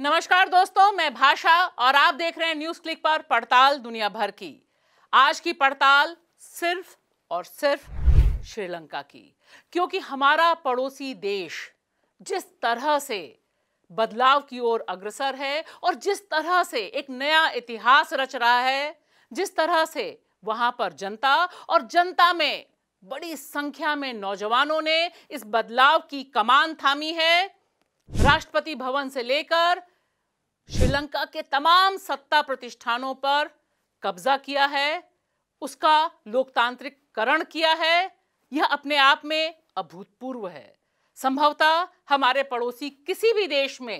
नमस्कार दोस्तों मैं भाषा और आप देख रहे हैं न्यूज क्लिक पर पड़ताल दुनिया भर की आज की पड़ताल सिर्फ और सिर्फ श्रीलंका की क्योंकि हमारा पड़ोसी देश जिस तरह से बदलाव की ओर अग्रसर है और जिस तरह से एक नया इतिहास रच रहा है जिस तरह से वहां पर जनता और जनता में बड़ी संख्या में नौजवानों ने इस बदलाव की कमान थामी है राष्ट्रपति भवन से लेकर श्रीलंका के तमाम सत्ता प्रतिष्ठानों पर कब्जा किया है उसका लोकतांत्रिककरण किया है यह अपने आप में अभूतपूर्व है संभवतः हमारे पड़ोसी किसी भी देश में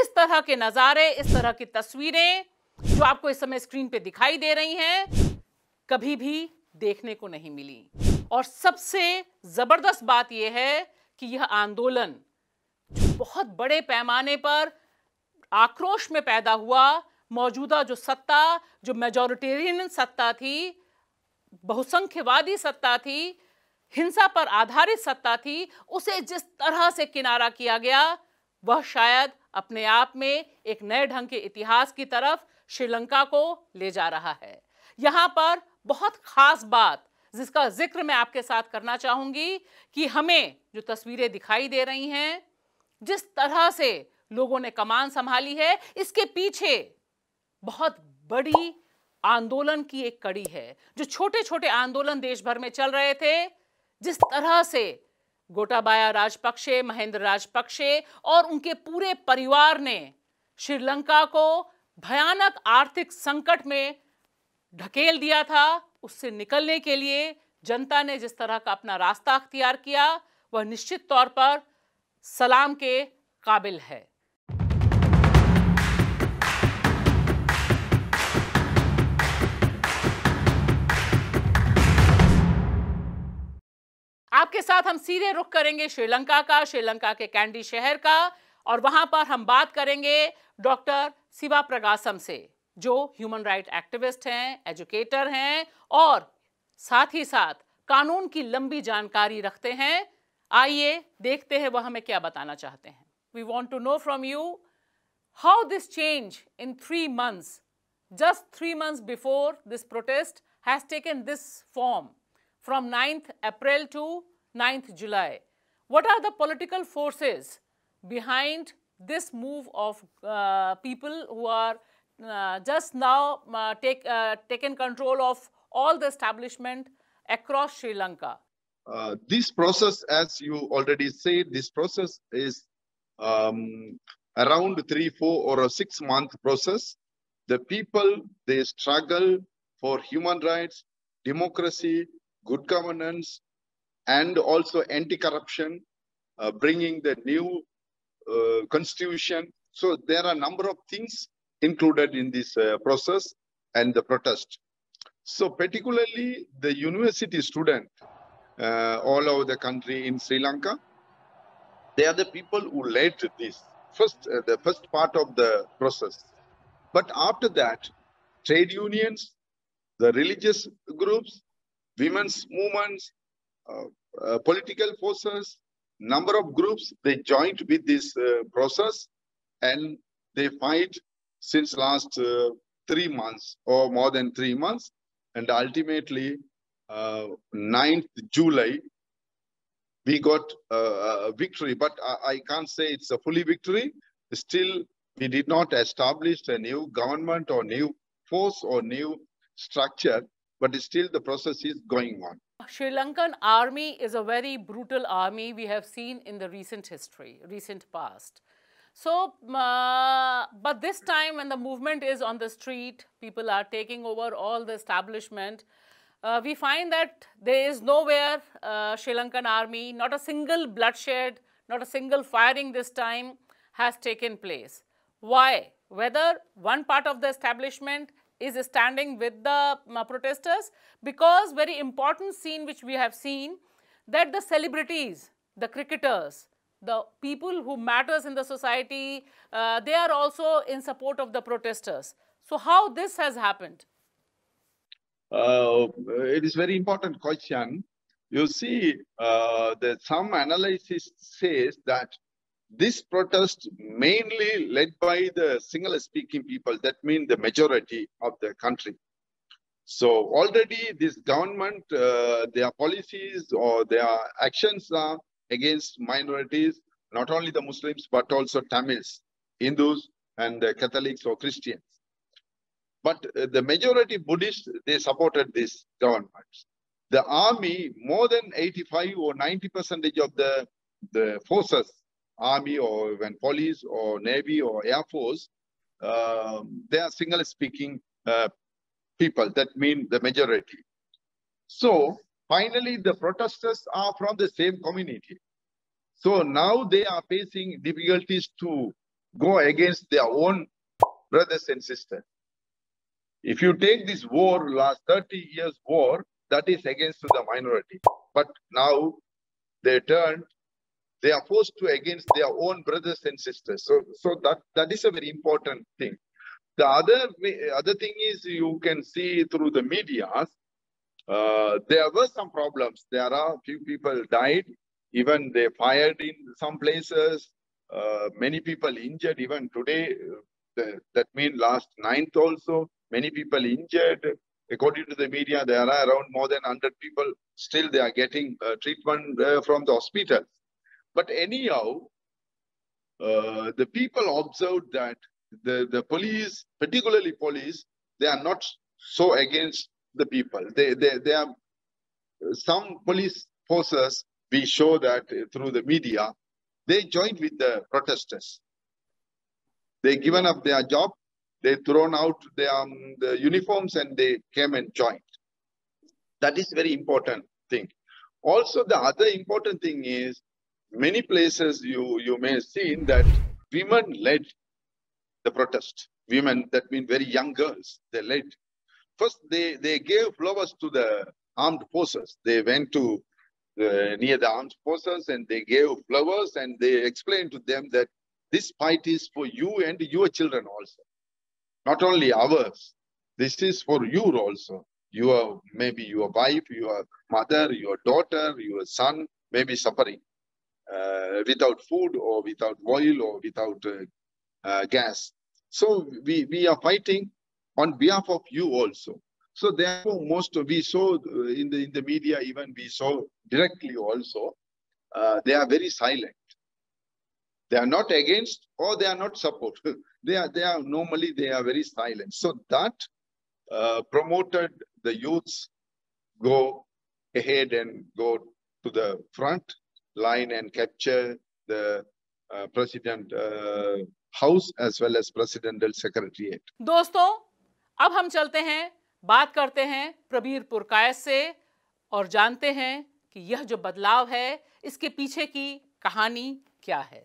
इस तरह के नज़ारे इस तरह की तस्वीरें जो आपको इस समय स्क्रीन पे दिखाई दे रही हैं कभी भी देखने को नहीं मिली और सबसे ज़बरदस्त बात यह है कि यह आंदोलन बहुत बड़े पैमाने पर आक्रोश में पैदा हुआ मौजूदा जो सत्ता जो मेजोरिटेरियन सत्ता थी बहुसंख्यवादी सत्ता थी हिंसा पर आधारित सत्ता थी उसे जिस तरह से किनारा किया गया वह शायद अपने आप में एक नए ढंग के इतिहास की तरफ श्रीलंका को ले जा रहा है यहाँ पर बहुत खास बात जिसका जिक्र मैं आपके साथ करना चाहूंगी कि हमें जो तस्वीरें दिखाई दे रही हैं जिस तरह से लोगों ने कमान संभाली है इसके पीछे बहुत बड़ी आंदोलन की एक कड़ी है जो छोटे छोटे आंदोलन देश भर में चल रहे थे जिस तरह से गोटाबाया राजपक्षे महेंद्र राजपक्षे और उनके पूरे परिवार ने श्रीलंका को भयानक आर्थिक संकट में ढकेल दिया था उससे निकलने के लिए जनता ने जिस तरह का अपना रास्ता अख्तियार किया वह निश्चित तौर पर सलाम के काबिल है आपके साथ हम सीधे रुख करेंगे श्रीलंका का श्रीलंका के कैंडी शहर का और वहां पर हम बात करेंगे डॉक्टर शिवा प्रगासम से जो ह्यूमन राइट एक्टिविस्ट हैं एजुकेटर हैं और साथ ही साथ कानून की लंबी जानकारी रखते हैं आइए देखते हैं वह हमें क्या बताना चाहते हैं we want to know from you how this change in three months just three months before this protest has taken this form from ninth April to ninth July what are the political forces behind this move of people who are just now taken control of all the establishment across Sri Lanka Uh, this process, as you already said, this process is um, around three, four, or a six-month process. The people, they struggle for human rights, democracy, good governance, and also anti-corruption, uh, bringing the new uh, constitution. So there are a number of things included in this uh, process and the protest. So particularly the university student, uh, all over the country in Sri Lanka. They are the people who led this first, uh, the first part of the process. But after that, trade unions, the religious groups, women's movements, uh, uh political forces, number of groups, they joined with this uh, process and they fight since last uh, three months or more than three months. And ultimately, 9th uh, July, we got a uh, uh, victory, but I, I can't say it's a fully victory. Still, we did not establish a new government or new force or new structure, but still the process is going on. Sri Lankan army is a very brutal army we have seen in the recent history, recent past. So, uh, but this time when the movement is on the street, people are taking over all the establishment uh, we find that there is nowhere uh, Sri Lankan army, not a single bloodshed, not a single firing this time has taken place. Why? Whether one part of the establishment is standing with the uh, protesters because very important scene which we have seen that the celebrities, the cricketers, the people who matters in the society, uh, they are also in support of the protesters. So, how this has happened? Uh, it is very important question. You see, uh, that some analysis says that this protest mainly led by the single speaking people, that means the majority of the country. So already this government, uh, their policies or their actions are against minorities, not only the Muslims, but also Tamils, Hindus, and Catholics or Christians. But uh, the majority Buddhists, they supported this government. The army, more than 85 or 90 percentage of the, the forces, army or even police or navy or air force, um, they are single speaking uh, people. That means the majority. So finally, the protesters are from the same community. So now they are facing difficulties to go against their own brothers and sisters. If you take this war, last 30 years war, that is against the minority. But now they turned, they are forced to against their own brothers and sisters. So, so that, that is a very important thing. The other, other thing is you can see through the media, uh, there were some problems. There are few people died, even they fired in some places, uh, many people injured even today. the, uh, that means last ninth also, many people injured. According to the media, there are around more than 100 people. Still, they are getting uh, treatment uh, from the hospitals. But anyhow, uh, the people observed that the, the police, particularly police, they are not so against the people. They, they, they are, some police forces, we show that through the media, they joined with the protesters. They given up their job they thrown out their um, the uniforms and they came and joined. That is very important thing. Also, the other important thing is many places you, you may have seen that women led the protest. Women, that means very young girls, they led. First, they, they gave flowers to the armed forces. They went to uh, near the armed forces and they gave flowers and they explained to them that this fight is for you and your children also not only ours, this is for you also. You are maybe your wife, your mother, your daughter, your son may be suffering uh, without food or without oil or without uh, uh, gas. So we, we are fighting on behalf of you also. So therefore, most of, we saw uh, in the in the media even we saw directly also uh, they are very silent. They are not against or they are not support. they are they are normally they are very silent. So that uh, promoted the youths go ahead and go to the front line and capture the uh, president uh, house as well as presidential secretariat. dosto ab hum chalte hain baat karte hain prabir Purkayat se aur jante hain ki yah jo badlav hai iske piche ki kahani kya hai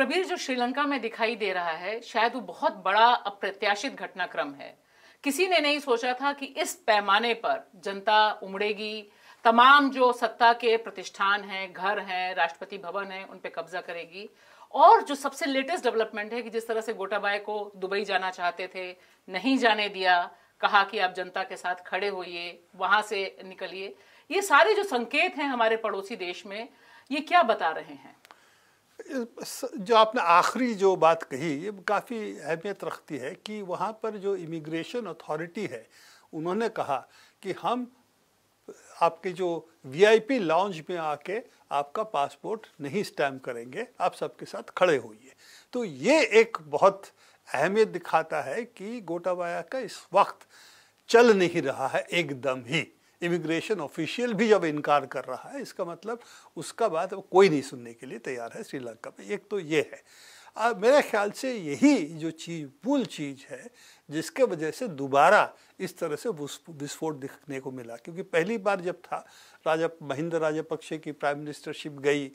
Prabir जो श्रीलंका में दिखाई दे रहा है शायद वो बहुत बड़ा अप्रत्याशित घटनाक्रम है किसी ने नहीं सोचा था कि इस पैमाने पर जनता उमड़ेगी तमाम जो सत्ता के प्रतिष्ठान हैं घर हैं राष्ट्रपति भवन है उन पे कब्जा करेगी और जो सबसे लेटेस्ट डेवलपमेंट है कि जिस तरह से गोटाबाय को दुबई जाना चाहते थे नहीं जाने दिया कहा कि आप जनता के साथ खड़े होइए वहां से निकलिए ये सारे जो संकेत हैं हमारे पड़ोसी देश में ये क्या बता रहे हैं जो आपने आखिरी जो बात कही ये काफ़ी अहमियत रखती है कि वहाँ पर जो इमिग्रेशन अथॉरिटी है उन्होंने कहा कि हम आपके जो वीआईपी लाउंज में आके आपका पासपोर्ट नहीं स्टैम्प करेंगे आप सबके साथ खड़े होइए तो ये एक बहुत अहमियत दिखाता है कि गोटाबाया का इस वक्त चल नहीं रहा है एकदम ही इमिग्रेशन ऑफिशियल भी जब इनकार कर रहा है इसका मतलब उसका बात अब कोई नहीं सुनने के लिए तैयार है श्रीलंका में एक तो ये है अब मेरे ख्याल से यही जो चीज़ मूल चीज़ है जिसके वजह से दोबारा इस तरह से विस्फोट दिखने को मिला क्योंकि पहली बार जब था राजा महिंद्र राजापक्षे की प्राइम मिनिस्टरशिप गई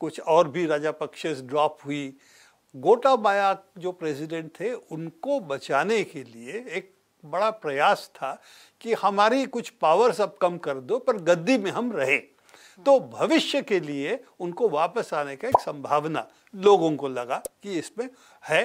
कुछ और भी राजापक्षेस ड्रॉप हुई गोटाबाया जो प्रेसिडेंट थे उनको बचाने के लिए एक बड़ा प्रयास था कि हमारी कुछ पावर्स अब कम कर दो पर गद्दी में हम रहें तो भविष्य के लिए उनको वापस आने का एक संभावना लोगों को लगा कि इसमें है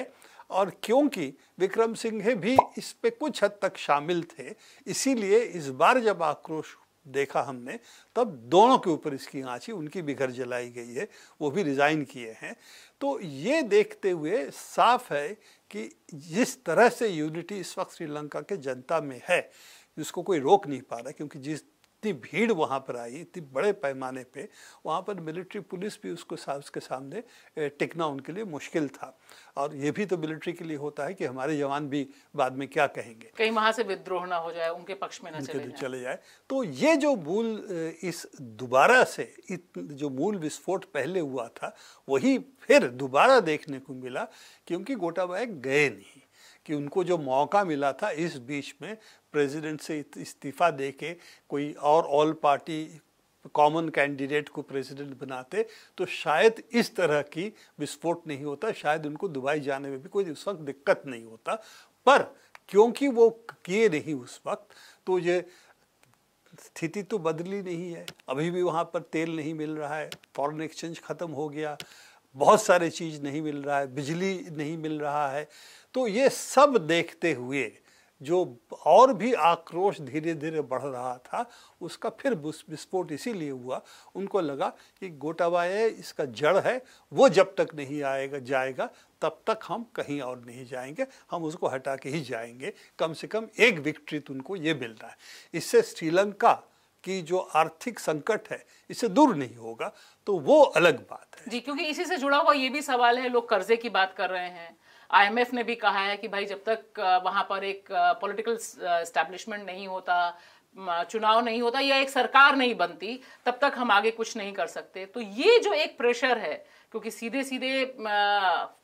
और क्योंकि विक्रम सिंह भी इस पे कुछ हद तक शामिल थे इसीलिए इस बार जब आक्रोश देखा हमने तब दोनों के ऊपर इसकी आँची उनकी भी घर जलाई गई है वो भी रिज़ाइन किए हैं तो ये देखते हुए साफ है कि जिस तरह से यूनिटी इस वक्त श्रीलंका के जनता में है जिसको कोई रोक नहीं पा रहा क्योंकि जिस इतनी भीड़ वहाँ पर आई इतनी बड़े पैमाने पे वहाँ पर मिलिट्री पुलिस भी उसको के सामने टिकना उनके लिए मुश्किल था और ये भी तो मिलिट्री के लिए होता है कि हमारे जवान भी बाद में क्या कहेंगे कहीं वहाँ से विद्रोह ना हो जाए उनके पक्ष में ना चले तो जाए।, चले जाए तो ये जो मूल इस दोबारा से जो मूल विस्फोट पहले हुआ था वही फिर दोबारा देखने को मिला क्योंकि गोटाबाए गए नहीं कि उनको जो मौका मिला था इस बीच में प्रेसिडेंट से इस्तीफा दे के कोई और ऑल पार्टी कॉमन कैंडिडेट को प्रेसिडेंट बनाते तो शायद इस तरह की विस्फोट नहीं होता शायद उनको दुबई जाने में भी कोई उस वक्त दिक्कत नहीं होता पर क्योंकि वो किए नहीं उस वक्त तो ये स्थिति तो बदली नहीं है अभी भी वहाँ पर तेल नहीं मिल रहा है फॉरेन एक्सचेंज ख़त्म हो गया बहुत सारे चीज़ नहीं मिल रहा है बिजली नहीं मिल रहा है तो ये सब देखते हुए जो और भी आक्रोश धीरे धीरे बढ़ रहा था उसका फिर विस्फोट इसीलिए हुआ उनको लगा कि गोटाबाए इसका जड़ है वो जब तक नहीं आएगा जाएगा तब तक हम कहीं और नहीं जाएंगे हम उसको हटा के ही जाएंगे कम से कम एक विक्ट्री तो उनको ये मिल रहा है इससे श्रीलंका की जो आर्थिक संकट है इससे दूर नहीं होगा तो वो अलग बात है जी क्योंकि इसी से जुड़ा हुआ ये भी सवाल है लोग कर्जे की बात कर रहे हैं आईएमएफ ने भी कहा है कि भाई जब तक वहां पर एक पॉलिटिकल स्टैब्लिशमेंट नहीं होता चुनाव नहीं होता या एक सरकार नहीं बनती तब तक हम आगे कुछ नहीं कर सकते तो ये जो एक प्रेशर है क्योंकि सीधे सीधे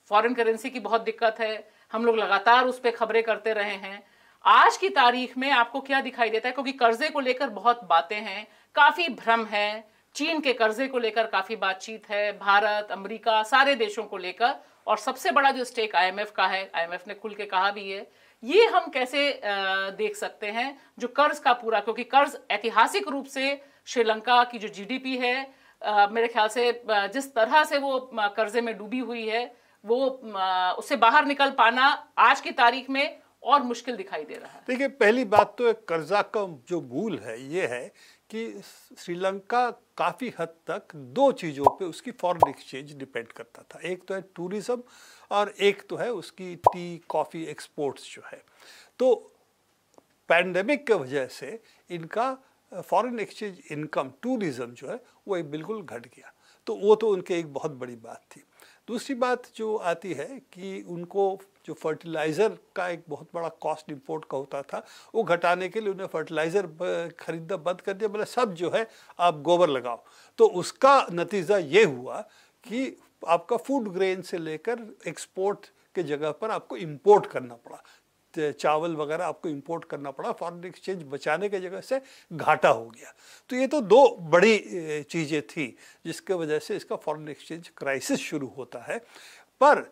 फॉरेन करेंसी की बहुत दिक्कत है हम लोग लगातार उस पर खबरें करते रहे हैं आज की तारीख में आपको क्या दिखाई देता है क्योंकि कर्जे को लेकर बहुत बातें हैं काफी भ्रम है चीन के कर्जे को लेकर काफी बातचीत है भारत अमेरिका सारे देशों को लेकर और सबसे बड़ा जो स्टेक आईएमएफ का है आईएमएफ ने खुल के कहा भी है ये हम कैसे देख सकते हैं जो कर्ज का पूरा क्योंकि कर्ज ऐतिहासिक रूप से श्रीलंका की जो जीडीपी है मेरे ख्याल से जिस तरह से वो कर्जे में डूबी हुई है वो उससे बाहर निकल पाना आज की तारीख में और मुश्किल दिखाई दे रहा है देखिए पहली बात तो कर्जा का जो मूल है ये है कि श्रीलंका काफ़ी हद तक दो चीज़ों पे उसकी फॉरेन एक्सचेंज डिपेंड करता था एक तो है टूरिज़्म और एक तो है उसकी टी कॉफ़ी एक्सपोर्ट्स जो है तो पैंडमिक के वजह से इनका फॉरेन एक्सचेंज इनकम टूरिज़्म जो है वो बिल्कुल घट गया तो वो तो उनके एक बहुत बड़ी बात थी दूसरी बात जो आती है कि उनको जो फर्टिलाइज़र का एक बहुत बड़ा कॉस्ट इंपोर्ट का होता था वो घटाने के लिए उन्हें फर्टिलाइज़र खरीदना बंद कर दिया मतलब सब जो है आप गोबर लगाओ तो उसका नतीजा ये हुआ कि आपका फूड ग्रेन से लेकर एक्सपोर्ट के जगह पर आपको इंपोर्ट करना पड़ा चावल वगैरह आपको इंपोर्ट करना पड़ा फॉरेन एक्सचेंज बचाने की जगह से घाटा हो गया तो ये तो दो बड़ी चीज़ें थी जिसके वजह से इसका फॉरेन एक्सचेंज क्राइसिस शुरू होता है पर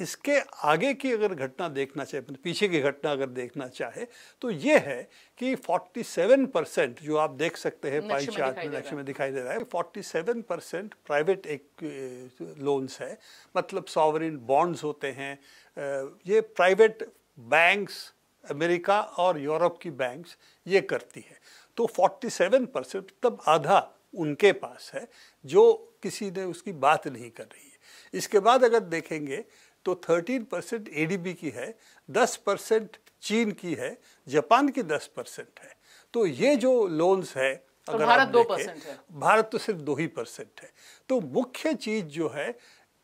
इसके आगे की अगर घटना देखना चाहे मतलब पीछे की घटना अगर देखना चाहे तो ये है कि 47 परसेंट जो आप देख सकते हैं पाई चार्ट में नक्शे में दिखाई दे रहा है 47 परसेंट प्राइवेट एक लोन्स है मतलब सॉवरिन बॉन्ड्स होते हैं ये प्राइवेट बैंक्स अमेरिका और यूरोप की बैंक्स ये करती है तो 47 परसेंट तब आधा उनके पास है जो किसी ने उसकी बात नहीं कर रही है इसके बाद अगर देखेंगे तो 13 परसेंट ए की है 10 परसेंट चीन की है जापान की 10 परसेंट है तो ये जो लोन्स है तो अगर भारत दो परसेंट है भारत तो सिर्फ दो ही परसेंट है तो मुख्य चीज जो है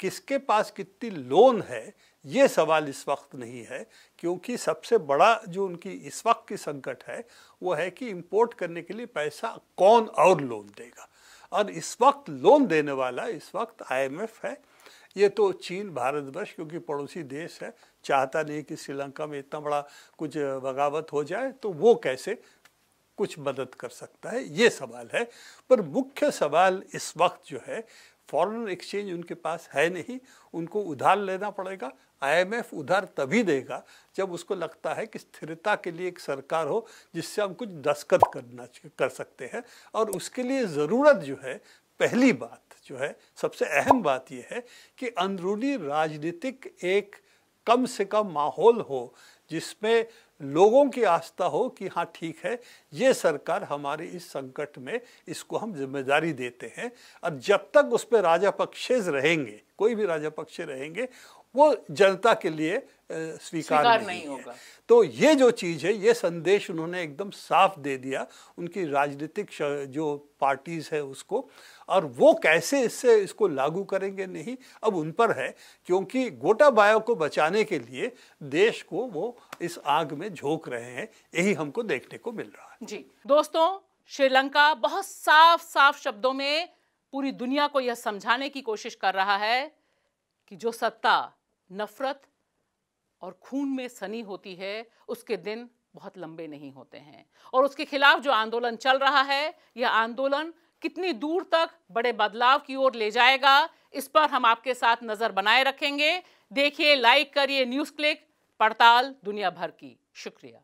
किसके पास कितनी लोन है ये सवाल इस वक्त नहीं है क्योंकि सबसे बड़ा जो उनकी इस वक्त की संकट है वो है कि इंपोर्ट करने के लिए पैसा कौन और लोन देगा और इस वक्त लोन देने वाला इस वक्त आईएमएफ है ये तो चीन भारतवर्ष क्योंकि पड़ोसी देश है चाहता नहीं कि श्रीलंका में इतना बड़ा कुछ बगावत हो जाए तो वो कैसे कुछ मदद कर सकता है ये सवाल है पर मुख्य सवाल इस वक्त जो है फॉरेन एक्सचेंज उनके पास है नहीं उनको उधार लेना पड़ेगा आईएमएफ उधार तभी देगा जब उसको लगता है कि स्थिरता के लिए एक सरकार हो जिससे हम कुछ दस्खत करना कर सकते हैं और उसके लिए ज़रूरत जो है पहली बात जो है सबसे अहम बात यह है कि अंदरूनी राजनीतिक एक कम से कम माहौल हो जिसमें लोगों की आस्था हो कि हाँ ठीक है ये सरकार हमारे इस संकट में इसको हम जिम्मेदारी देते हैं और जब तक उस पर राजा पक्षेज रहेंगे कोई भी राजा पक्षे रहेंगे वो जनता के लिए स्वीकार, नहीं, नहीं होगा तो ये जो चीज़ है ये संदेश उन्होंने एकदम साफ दे दिया उनकी राजनीतिक जो पार्टीज़ है उसको और वो कैसे इससे इसको लागू करेंगे नहीं अब उन पर है क्योंकि गोटाबाया को बचाने के लिए देश को वो इस आग में झोंक रहे हैं यही हमको देखने को मिल रहा है जी दोस्तों श्रीलंका बहुत साफ साफ शब्दों में पूरी दुनिया को यह समझाने की कोशिश कर रहा है कि जो सत्ता नफ़रत और खून में सनी होती है उसके दिन बहुत लंबे नहीं होते हैं और उसके खिलाफ जो आंदोलन चल रहा है यह आंदोलन कितनी दूर तक बड़े बदलाव की ओर ले जाएगा इस पर हम आपके साथ नज़र बनाए रखेंगे देखिए लाइक करिए न्यूज़ क्लिक पड़ताल दुनिया भर की शुक्रिया